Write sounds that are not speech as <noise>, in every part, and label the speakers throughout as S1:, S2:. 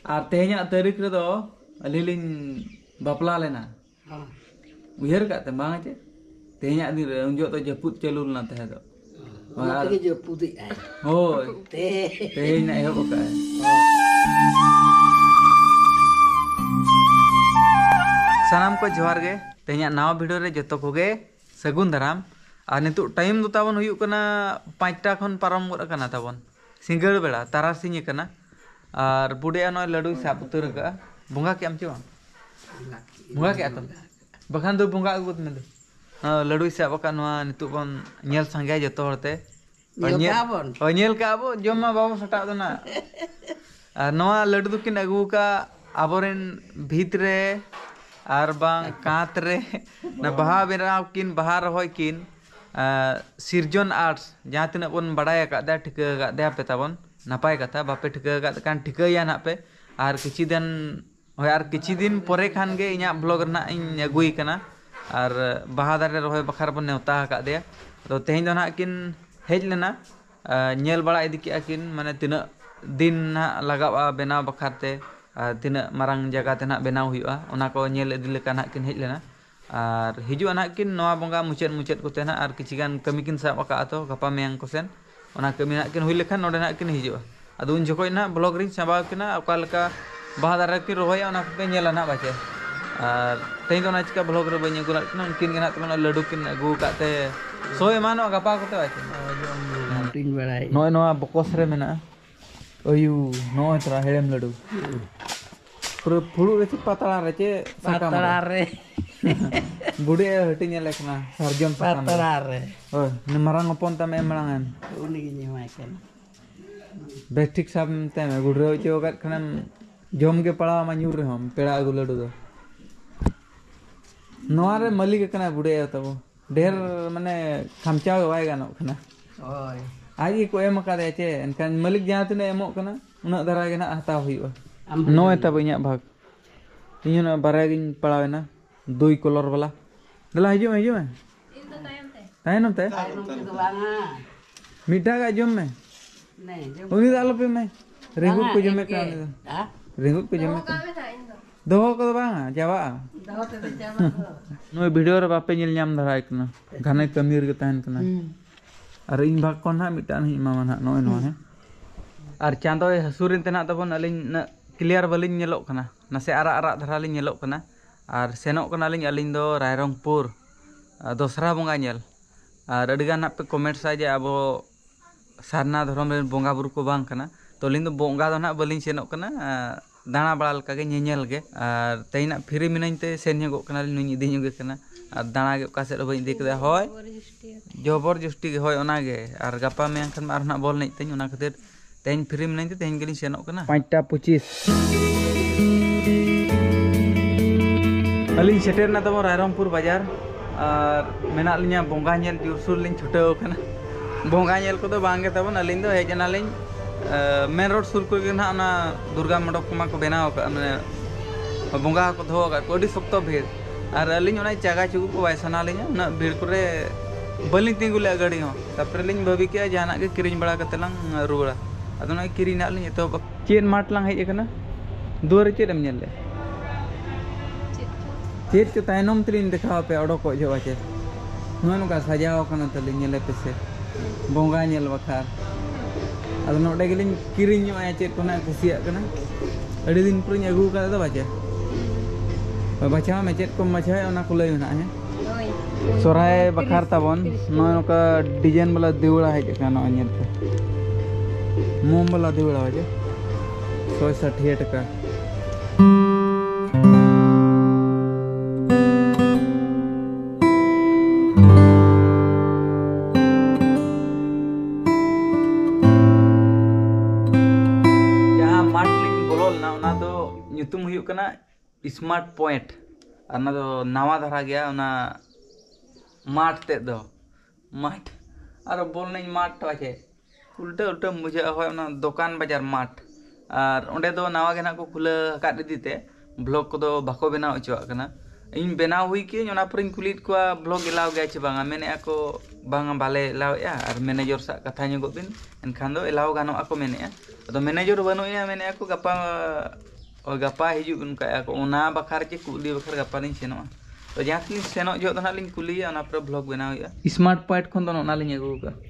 S1: artinya dari kredo lilin bapla lena biar kak tembang aja tehnya ni unjuk tuh jeput celul nanti ada Wah, eh. Oh, teh, teh, nah, ya, pokoknya. Eh. Salam ko jawar ge, tehnya nawa video re jatuh ko ge, segun daram. Ah, nih tuh time tuh tawon huyuk kena, pancta kon param ngurak kena tawon. Single bela, taras tinggi kena. और बूढ़े नॉय लड्डू से उतर कर बोंगा के हम चो बोंगा के तुम बखान दो बोंगा अगुत में हाँ लड्डू से आप बन नेल जो हरते नेल अब जमा बाबो सटा देना और नवा लड्डू किन अगु का आबोरेन और बांग बहा बनाव किन बहा रहोय किन सिरजन आर्ट्स जहाँ तीन बन बड़ा ठीक पे ताबन ᱱᱟᱯᱟᱭ ᱠᱟᱛᱷᱟ ᱵᱟᱯᱮ ᱴᱷᱤᱠᱟᱹ ᱟᱠᱟᱫ ᱠᱷᱟᱱ ᱴᱷᱤᱠᱟᱹᱭᱟ ᱱᱟᱜ ᱯᱮ ᱟᱨ ᱠᱤᱪᱷᱩ ᱫᱤᱱ ᱦᱳᱭ ᱟᱨ ᱠᱤᱪᱷᱩ ᱫᱤᱱ ᱯᱚᱨᱮ ᱠᱷᱟᱱ ᱜᱮ ᱤᱧᱟᱹᱜ ᱵᱞᱚᱜᱽ ᱨᱮᱱᱟᱜ ᱤᱧ ᱟᱹᱜᱩᱭ ᱠᱟᱱᱟ ᱟᱨ ᱵᱟᱦᱟ ᱫᱟᱨᱮ ᱨᱚᱦᱚᱭ ᱵᱟᱠᱷᱨᱟ ᱵᱚᱱ ᱱᱮᱣᱛᱟ ᱟᱠᱟᱫᱮᱭᱟ ᱛᱚ ᱛᱮᱦᱮᱧ ᱫᱚ ᱱᱟᱜ ᱠᱤᱱ ᱦᱮᱡ ᱞᱮᱱᱟ ᱧᱮᱞ ᱵᱟᱲᱟ ᱤᱫᱤ ᱠᱮᱜᱼᱟ ᱠᱤᱱ ᱢᱟᱱᱮ ᱛᱤᱱᱟᱹᱜ ᱫᱤᱱ ᱱᱟᱜ ᱞᱟᱜᱟᱜᱼᱟ ᱵᱮᱱᱟᱣ ᱵᱟᱠᱷᱨᱟᱛᱮ ᱟᱨ ᱛᱤᱱᱟᱹᱜ ᱢᱟᱨᱟᱝ ᱡᱟᱭᱜᱟ ᱛᱮ ᱱᱟᱜ ᱵᱮᱱᱟᱣ ᱦᱩᱭᱩᱜᱼᱟ ᱚᱱᱟ ᱠᱚ ᱧᱮᱞ ᱤᱫᱤ ᱞᱮᱠᱟ ᱱᱟᱜ ᱠᱤᱱ ᱦᱮᱡ ᱞᱮᱱᱟ ᱟᱨ ᱦᱤᱡᱩᱜᱼᱟ ᱱᱟᱜ ᱠᱤᱱ ᱱᱚᱣᱟ ᱵᱚᱸᱜᱟ ᱢᱩᱪᱟᱹᱫ ᱢᱩᱪᱟᱹᱫ ᱠᱚᱛᱮ ᱱᱟᱜ ᱟᱨ ᱠᱤᱪᱷᱩ ᱜᱟᱱ ᱠᱟᱹᱢᱤ ᱠᱤᱱ ᱥᱟᱵ ᱟᱠᱟᱫᱼᱟ ᱛᱚ ᱜᱟᱯᱟ ᱢᱮᱭᱟᱝ ᱠᱚᱥᱮᱱ ᱚᱱᱟ ᱠᱟᱹᱢᱤ ᱦᱟᱸᱜ ᱠᱤᱱ ᱦᱩᱭ ᱞᱮᱠᱷᱟᱱ ᱱᱚᱰᱮ ᱦᱟᱸᱜ ᱠᱤᱱ ᱦᱤᱡᱩᱜᱼᱟ ᱟᱫᱚ ᱩᱱ ᱡᱚᱠᱷᱚᱡ ᱱᱟᱦᱟᱸᱜ ᱵᱞᱚᱜᱽ ᱨᱤᱧ ᱥᱟᱢᱵᱟᱣ ᱠᱤᱱᱟ ᱚᱠᱟ ᱞᱮᱠᱟ ᱵᱟᱦᱟ ᱫᱟᱨᱮ ᱠᱤᱱ ᱨᱚᱦᱚᱭᱟ ᱚᱱᱟ ᱠᱚᱯᱮ ᱧᱮᱞᱟ ᱱᱟᱦᱟᱸᱜ ᱵᱟᱪᱮ ᱟᱨ ᱛᱮᱦᱮᱧ ᱫᱚ ᱚᱱᱟ ᱪᱤᱠᱟ ᱵᱞᱚᱜᱽ ᱨᱮ ᱵᱟᱹᱧ ᱟᱹᱜᱩ ᱞᱮᱫ ᱠᱤᱱᱟ ᱩᱱᱠᱤᱱ ᱜᱮ ᱱᱟᱦᱟᱸᱜ ᱛᱟᱵᱚᱱ ᱞᱟᱹᱰᱩ ᱠᱤᱱ ᱟᱹᱜᱩ ᱟᱠᱟᱫ ᱛᱮ ᱥᱳᱭ ᱮᱢᱟᱱᱚᱜ ᱜᱟᱯᱟ ᱠᱚᱛᱮ ᱵᱟᱪᱮ ᱱᱚᱜᱼᱚᱭ ᱱᱚᱣᱟ ᱵᱚᱠᱚᱥ ᱨᱮ ᱢᱮᱱᱟᱜᱼᱟ ᱟᱭᱩ ᱱᱚᱜᱼᱚᱭ ᱛᱚᱨᱟ ᱦᱮᱲᱮᱢ ᱞᱟᱹᱰᱩ berbulu itu patalar aja cek budi ya hati nyelek nah sarjan ya. patalar oh nemaran ngopon tamu emelangan unik ini makan bedik sam tamu gudro itu karena jom ke pala manjur ham pera gula itu noare mali ke kena budi ya tamu der mana kamcha gawai kan kena oh aja kue emak ada aja kan malik jangan tuh emak kena unak darah kena hatau ah, hiwa No eta banyak bag. Ini na para gin pada na dua color bola. Dala aja mah aja mah. Eh? Itu tayang teh. Tayang nom teh. Tayang ga jom mah. Nih. Uni dalo mah. Ringuk ku jom mah Ringuk ku jom mah. Doho ka do banga jawa. Ya Doho te jawa. Ya <laughs> noi video ra bape nyil nyam dara ikna. Ganai tamir ge tahen kana. Mm. Ar in bak kon ha mitan hi mamana noi noi. Eh? Mm. Ar chando e tena tabon aling na clear ᱵᱟᱹᱞᱤᱧ ᱧᱮᱞᱚᱜ ᱠᱟᱱᱟ ᱱᱟᱥᱮ ᱟᱨᱟᱜ ᱟᱨᱟᱜ ᱫᱷᱟᱨᱟ ᱞᱤᱧ ᱧᱮᱞᱚᱜ ᱠᱟᱱᱟ ᱟᱨ ᱥᱮᱱᱚᱜ ᱠᱟᱱᱟᱞᱤᱧ ᱟᱹᱞᱤᱧ ᱫᱚ ᱨᱟᱭᱨᱚᱝᱯᱩᱨ ᱫᱚᱥᱨᱟ ᱵᱚᱸᱜᱟ ᱧᱮᱞ ᱟᱨ ᱟᱹᱰᱤᱜᱟᱱ ᱦᱟᱸᱜ ᱯᱮ ᱠᱚᱢᱮᱱᱴᱥᱟ ᱡᱮ ᱟᱵᱚ ᱥᱟᱨᱱᱟ ᱫᱷᱚᱨᱚᱢ ᱨᱮᱱ ᱵᱚᱸᱜᱟ ᱵᱩᱨᱩ ᱠᱚ ᱵᱟᱝ ᱠᱟᱱᱟ ᱛᱚ ᱟᱹᱞᱤᱧ ᱫᱚ ᱵᱚᱸᱜᱟ ᱫᱚ ᱦᱟᱸᱜ ᱵᱟᱹᱞᱤᱧ ᱥᱮᱱᱚᱜ ᱠᱟᱱᱟ ᱫᱟᱬᱟ ᱵᱟᱲᱟ ᱞᱮᱠᱟᱜᱮ ᱧᱮᱧᱮᱞ ᱜᱮ ᱟᱨ ᱛᱮᱦᱮᱧ ᱦᱟᱸᱜ ᱯᱷᱤᱨᱤ ᱢᱤᱱᱟᱹᱧ ᱛᱮ ᱥᱮᱱ ᱧᱚᱜᱚᱜ ᱠᱟᱱᱟᱞᱤᱧ ᱱᱩᱭ ᱤᱫᱤ ᱧᱚᱜᱮ ᱠᱟᱱᱟ ᱟᱨ ᱫᱟᱬᱟ ᱜᱮ ᱚᱠᱟ ᱥᱮᱫ ᱦᱚᱸ ᱵᱟᱹᱧ ᱤᱫᱤ ᱠᱮᱫᱟ ᱦᱳᱭ ᱡᱚᱵᱚᱨ ᱡᱚᱥᱴᱤ ᱜᱮ ᱦᱳᱭ ᱚᱱᱟᱜᱮ ᱟᱨ ᱜᱟᱯᱟ ᱢᱮᱭᱟᱝ ᱠᱷᱟᱱ ᱟᱨᱦᱚᱸ ᱦᱟᱸᱜ ᱵᱚᱞ ᱮᱱᱮᱡ ᱛᱤᱧ ᱚᱱᱟ ᱠᱷᱟᱹᱛᱤᱨ तेज फ्री मिना तेन गली पाँचा पचिस अली सेटेना तब रामपुर बाजार और मेलिंग बंगा नल जोर सुर छुटना बंगा नल को अली हजना मेन रोड सुर को ना दुर्गा मंडप को बनाव मैंने बंगा को दोवी सक्त भीड़ और अली चागा चुगु को बै सी भीड़ को बाली तीगुले गाड़ी तपरे भाविका जहाँ के कीरें बड़ा रुआड़ा कितो चेद माटलांग हजना दुआर चेदम तली देखा पे उडोक जब चे ना साजावन बंगा नल अब नोगी कीरी चेक दिन पुरु का बाचे बाछा बाछा है सरा बखार तब डिजाइन वाला दीवड़ा हजना मोमला देवळा वाजे सोय साठी टका स्मार्ट पॉइंट और ना तो. नवा तो धारा गया माठ तेद माठ और बोलने माठ टे ᱩᱞᱴᱟᱹ ᱩᱞᱴᱟᱹ ᱵᱩᱡᱷᱟᱹᱜᱼᱟ ᱦᱚᱭ ᱚᱱᱟ ᱫᱚᱠᱟᱱ ᱵᱟᱡᱟᱨ ᱢᱟᱴ ᱟᱨ ᱚᱸᱰᱮ ᱫᱚ ᱱᱟᱣᱟ ᱜᱮ ᱱᱟᱜ ᱠᱚ ᱠᱷᱩᱞᱟᱹᱣ ᱟᱠᱟᱫ ᱤᱫᱤᱛᱮ ᱵᱞᱚᱜ ᱠᱚᱫᱚ ᱵᱟᱠᱚ ᱵᱮᱱᱟᱣ ᱦᱚᱪᱚᱣᱟᱜ ᱠᱟᱱᱟ ᱤᱧ ᱵᱮᱱᱟᱣ ᱦᱩᱭ ᱠᱤᱭᱟᱹᱧ ᱚᱱᱟ ᱯᱚᱨᱮᱧ ᱠᱩᱞᱤᱭᱮᱫ ᱠᱚᱣᱟ ᱵᱞᱚᱜ ᱮᱞᱟᱣ ᱜᱮᱭᱟ ᱪᱮ ᱵᱟᱝᱟ ᱢᱮᱱᱮᱜᱼᱟ ᱠᱚ ᱵᱟᱝᱟ ᱵᱟᱞᱮ ᱮᱞᱟᱣᱮᱜᱼᱟ ᱟᱨ ᱢᱮᱱᱮᱡᱚᱨ ᱥᱟᱜ ᱠᱟᱛᱷᱟ ᱧᱚᱜᱚᱜ ᱵᱤᱱ ᱮᱱᱠᱷᱟᱱ ᱫᱚ ᱮᱞᱟᱣ ᱜᱟᱱᱚᱜᱼᱟ ᱠᱚ ᱢᱮᱱᱮᱜᱼᱟ ᱟᱫᱚ ᱢᱮᱱᱮᱡᱚᱨ ᱵᱟᱹᱱᱩᱜᱼᱟ ᱢᱮᱱᱮᱜᱼᱟ ᱠᱚ ᱜᱟᱯᱟ ᱜᱟᱯᱟ ᱦᱤᱡᱩᱜ ᱚᱱᱠᱟᱭᱟ ᱠᱚ ᱚᱱᱟ ᱵᱟᱠᱷᱨᱟ ᱪᱮ ᱠᱩᱞᱤ ᱵᱟᱠᱷᱨᱟ ᱜᱟᱯᱟᱞᱤᱧ ᱥᱮᱱᱚᱜᱼᱟ ᱛᱚ ᱡᱟᱦᱟᱸ ᱛᱤᱱ ᱥᱮᱱᱚᱜ ᱡᱚᱦᱚᱜ ᱫᱚ ᱱᱟᱜ ᱞᱤᱧ ᱠᱩᱞᱤᱭᱟ ᱚᱱᱟ ᱯᱚᱨᱮ ᱵᱞᱚᱜ ᱵᱮᱱᱟᱣ ᱦᱩᱭᱩᱜᱼᱟ ᱥᱢᱟᱨᱴ ᱯᱚᱭᱮᱱᱴ ᱠᱷᱚᱱ ᱫᱚ ᱚᱱᱟ ᱞᱤᱧ ᱟᱹᱜᱩ ᱟᱠᱟᱫᱼᱟ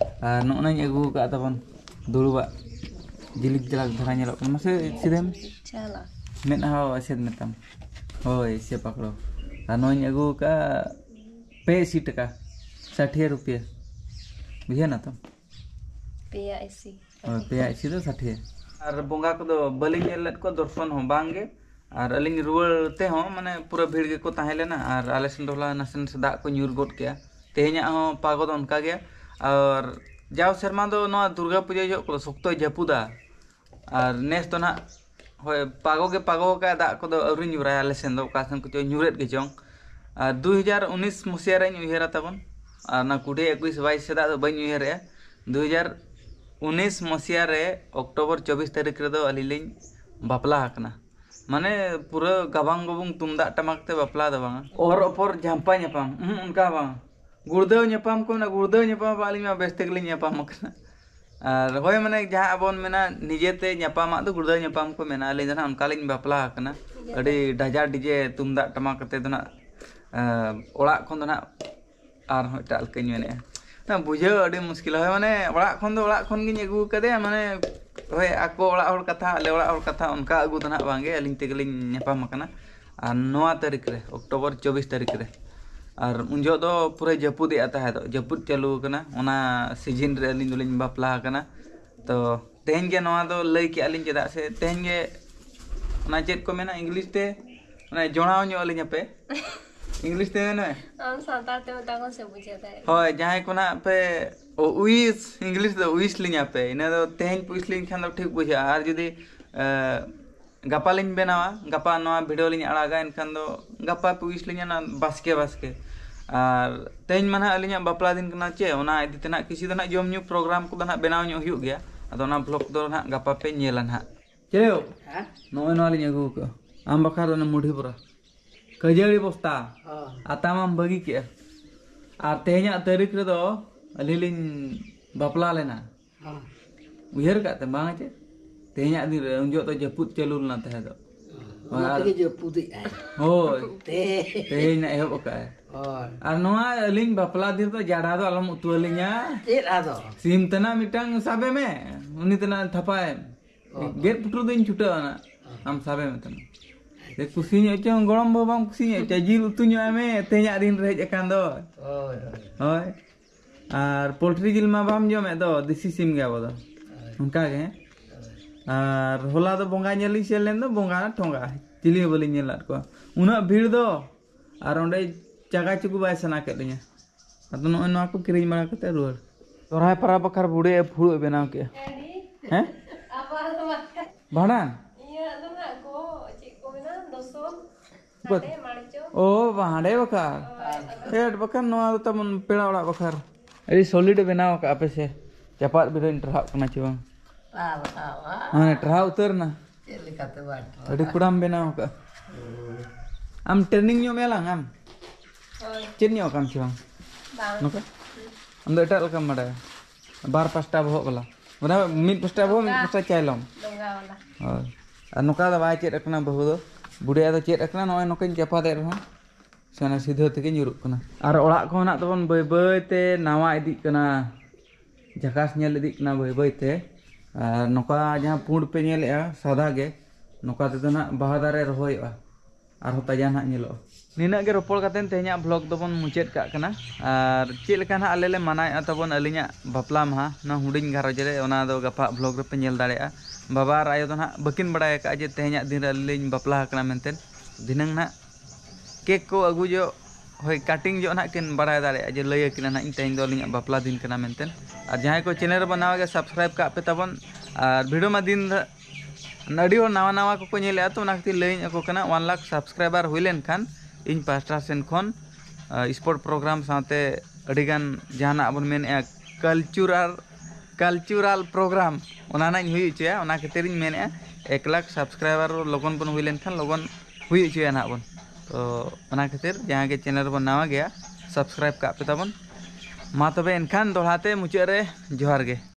S1: ᱟᱨ ᱱᱚᱜᱼᱚᱭ ᱟᱹᱜᱩ ᱟᱠᱟᱫ ᱛᱟᱵᱚᱱ ᱫᱩᱲᱩᱵᱟᱜ ᱡᱤᱞᱤᱠ ᱡᱟᱞᱟᱠ ᱫᱷᱟᱨᱟ ᱧᱮᱞᱚᱜ ᱠᱟᱱᱟ ᱢᱟᱥᱮ ᱥᱤᱫᱷᱟᱹᱢ ᱪᱟᱞᱟ ᱢᱮᱫ ᱦᱚᱸ ᱮᱥᱮᱫ ᱢᱮᱛᱟᱢ ᱦᱳᱭ ᱥᱮ ᱯᱟᱠᱲᱚ ᱟᱨ ᱱᱚᱜᱼᱚᱭ ᱟᱹᱜᱩ ᱟᱠᱟᱫ पे अस्सी टका साठिया रुपये बुझे ना तुम पे अस्सी और पे अस्सी तो साठिया और बोंगा को दो बलिंग लेट को दर्शन हो बांगे और अलिंग रुवते हो माने पूरा भीड़ के को ताहे लेना और आले सन डोला नसन से दाग को न्यूर गोट किया तेहेना हो पागो तो उनका गया और जाओ सेरमा दो दुर्गा पूजा जो सख्तो जपूदा और नेस तो ना होय पागो के पागो का दा को दो अवरी नुराया सेन दो कासन को नुरेत के जों और 2019 मुसिया रे उहेरा तबन और ना कुठे 21 22 से दा दो बन उहेरे 2019 मुसिया रे अक्टूबर 24 तारीख रो दो बापला माने पूरा गबांग गबुंग तुमदा टमाकते ते बापला दबांगा और ऊपर झांपा नपाम उनका बांगा gurdeu nyepam kumna gurdeu nyepam paling ma bestekli nyepam makna. Rahoy mana jah abon mana nijete nyepam atau gurdeu nyepam kumena alin jana amkaling bapla kena. Ada dajar dije tumda tama kete tuna ora kondona arho tal kenyone. Nah bujau ada muskilah mana ora kondo ora kongi nyegu kete mana Hoi aku ora ora kata le ora ora kata onka agu tana bangge aling tegeling nyapa makana anua tarikre oktober cobis tarikre ᱟᱨ ᱩᱱ ᱡᱚᱦᱚᱜ ᱫᱚ ᱯᱩᱨᱟᱹ ᱡᱟᱹᱯᱩᱫᱮᱜᱼᱟ ᱛᱟᱦᱮᱸᱫ ᱡᱟᱹᱯᱩᱫ ᱪᱟᱹᱞᱩ ᱟᱠᱟᱱᱟ ᱚᱱᱟ ᱥᱤᱡᱤᱱ ᱨᱮ ᱟᱹᱞᱤᱧ ᱫᱚᱞᱤᱧ ᱵᱟᱯᱞᱟ ᱟᱠᱟᱱᱟ ᱛᱚ ᱛᱮᱦᱮᱧ ᱜᱮ ᱱᱚᱣᱟ ᱫᱚ ᱞᱟᱹᱭ ᱠᱮᱜᱼᱟ ᱞᱤᱧ ᱪᱮᱫᱟᱜ ᱥᱮ ᱛᱮᱦᱮᱧ ᱜᱮ ᱚᱱᱟ ᱪᱮᱫ ᱠᱚ ᱢᱮᱱᱟ ᱤᱝᱞᱤᱥ ᱛᱮ ᱚᱱᱟ ᱡᱚᱲᱟᱣ ᱧᱚᱜ ᱟᱹᱞᱤᱧ ᱟᱯᱮ इंग्लिश ते ना हम सातार ते बता कौन से बुझाता है होय जहां कोना पे उइस इंग्लिश द उइस लिंग पे इना दो तेन पुइस लिंग खान दो ठीक बुझा आर जदी gapa lain bena wa, gapa noa bedol ini alaga en kan do, gapa puis lainya na baske baske. Ar tein mana alinya bapla din kena ce, ona edit na kisi do na jom nyu program ku dana bena nyu hiu ge, ato na blok do na ya? gapa pe nyelan ha. Jereo, no eno alinya ku ku, amba kado na mudhi pura. Kaje ri posta, atama mbagi ke. Ar teinya teri kredo, alilin bapla lena. Wiher ka tembang aja. तेहना दिन उनजो तो जपुत चलुन ना तहे तो वार के जपुत है हो ते तेहना एहब का है और आ नोआ अलिंग बपला दिन तो जाडा तो आलम उतु अलिंगा चेत आ दो सिम तना मिटांग साबे में उनी तना थपा है गेट पुटु दिन छुटा ना हम साबे में तना ते कुसी ने चो गोलम बबम कुसी ने चजी उतु न में तेहना दिन रह जकान दो होय होय और पोल्ट्री जिल मा बम जमे दो देसी सिम गाबो दो उनका के और होला तो बंगा नहीं सेन बंगा ठोंगा चिली बोली उना भीड़ दो और अंडे चागा चुकू बाय सना के लिए तो ना को किरी बड़ा करते रुआर सोहरा पारा बखार बुढ़े फुड़ बनाव के हैं भाड़ान ओ भाड़े बखार हेड बखार नवा तो तमन पेड़ा वाला बखार अरे सॉलिड बनाव का पे से चपात बिरे इंटर हाक ना चिवांग ट्राव उतर ना अरे कुठं आंबे ना का आम ट्रेनिंग यो मेला आम चेन्नी हो काम शिवाम नका आम दो इटा लकम मड़ा बार पास्टा बहुत वाला बना मीट पास्टा बहुत मीट पास्टा चाय लाम और नका दा बाय चेट रखना बहुत दो बुढ़िया दा चेट रखना नॉय नका चपा दे रहा sana sidho teke nyuruk kana ar orak ko nak tabon bay bay te nawa idik kana jakas nyal idik kana bay bay te नौका पूड पे निले सदागे नौका ना बहा दारे रोय और ताजा ना निलो नीना के रोपड़ तेज ब्लग दो मुचाद का चलना हाँ अल मनाबन अली महा हूँ गारोजे गपा ब्लग रेपे नल दाड़ा बाबा आयो तो ना बकिन बड़ा जे तेहे दिन अली बापला दिन ना केक को अगुज हई काटिंग जो हाँ बड़ा दारे जो लैया कि ना बापला दिन करते जहाँ को चैनल बनाव गया सबसक्राइब का पे तब भिडियो में दिन अभी नवा नवा को तो खाती लैं आपको वन लाख सबसक्राइबार होलन खान इन पास्टा सेन खन स्पोर्ट प्रोग्राम साथगान जहाँ बन मे कलचुरार कलचुरल प्रोग्राम खातर एक लाख सबसक्राइबार लगन बन खान लगन हुई हाँ बन तो खातिर जहाँ के चैनल बनावा गया सब्सक्राइब कर तब मा तब तो इनखान दौड़ाते जोहार गे